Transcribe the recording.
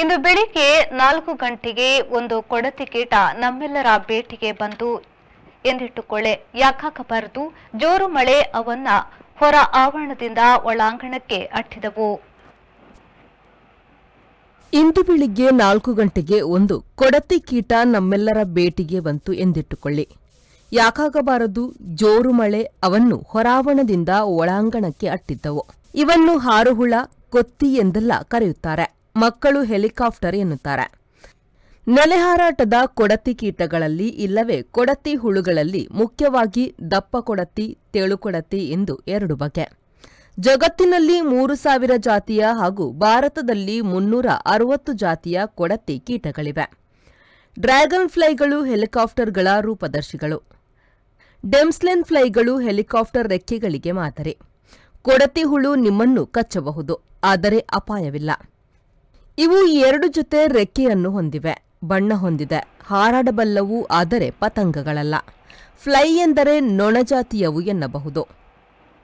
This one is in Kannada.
ಇಂದು ಬೆಳಿಗ್ಗೆ ನಾಲ್ಕು ಗಂಟೆಗೆ ಒಂದು ಕೊಡತಿ ಕೀಟ ನಮ್ಮೆಲ್ಲರ ಭೇಟಿಗೆ ಬಂತು ಎಂದಿಟ್ಟುಕೊಳ್ಳೆ ಯಾಕಾಗಬಾರದು ಜೋರು ಮಳೆ ಅವನ್ನ ಹೊರ ಆವರಣದಿಂದ ಒಳಾಂಗಣಕ್ಕೆ ಅಟ್ಟಿದವು ಇಂದು ಬೆಳಿಗ್ಗೆ ನಾಲ್ಕು ಗಂಟೆಗೆ ಒಂದು ಕೊಡತಿ ಕೀಟ ನಮ್ಮೆಲ್ಲರ ಭೇಟಿಗೆ ಬಂತು ಎಂದಿಟ್ಟುಕೊಳ್ಳಿ ಯಾಕಾಗಬಾರದು ಜೋರು ಮಳೆ ಅವನ್ನು ಹೊರಾವಣದಿಂದ ಒಳಾಂಗಣಕ್ಕೆ ಅಟ್ಟಿದ್ದವು ಇವನ್ನು ಹಾರುಹುಳ ಕೊತ್ತಿ ಎಂದೆಲ್ಲ ಕರೆಯುತ್ತಾರೆ ಮಕ್ಕಳು ಹೆಲಿಕಾಪ್ಟರ್ ಎನ್ನುತ್ತಾರೆ ಹಾರಾಟದ ಕೊಡತಿ ಕೀಟಗಳಲ್ಲಿ ಇಲ್ಲವೇ ಕೊಡತಿ ಹುಳುಗಳಲ್ಲಿ ಮುಖ್ಯವಾಗಿ ದಪ್ಪ ಕೊಡತಿ ಕೊಡತಿ ಎಂದು ಎರಡು ಬಗೆ ಜಗತ್ತಿನಲ್ಲಿ ಮೂರು ಸಾವಿರ ಜಾತಿಯ ಹಾಗೂ ಭಾರತದಲ್ಲಿ ಮುನ್ನೂರ ಅರವತ್ತು ಜಾತಿಯ ಕೊಡತಿ ಕೀಟಗಳಿವೆ ಡ್ರ್ಯಾಗನ್ ಫ್ಲೈಗಳು ಹೆಲಿಕಾಪ್ಟರ್ಗಳ ರೂಪದರ್ಶಿಗಳು ಡೆಮ್ಸ್ಲೆನ್ ಫ್ಲೈಗಳು ಹೆಲಿಕಾಪ್ಟರ್ ರೆಕ್ಕೆಗಳಿಗೆ ಮಾದರಿ ಕೊಡತಿ ಹುಳು ನಿಮ್ಮನ್ನು ಕಚ್ಚಬಹುದು ಆದರೆ ಅಪಾಯವಿಲ್ಲ ಇವು ಎರಡು ಜೊತೆ ರೆಕ್ಕೆಯನ್ನು ಹೊಂದಿವೆ ಬಣ್ಣ ಹೊಂದಿದೆ ಹಾರಾಡಬಲ್ಲವು ಆದರೆ ಪತಂಗಗಳಲ್ಲ ಫ್ಲೈ ಎಂದರೆ ನೊಣಜಾತಿಯವು ಎನ್ನಬಹುದು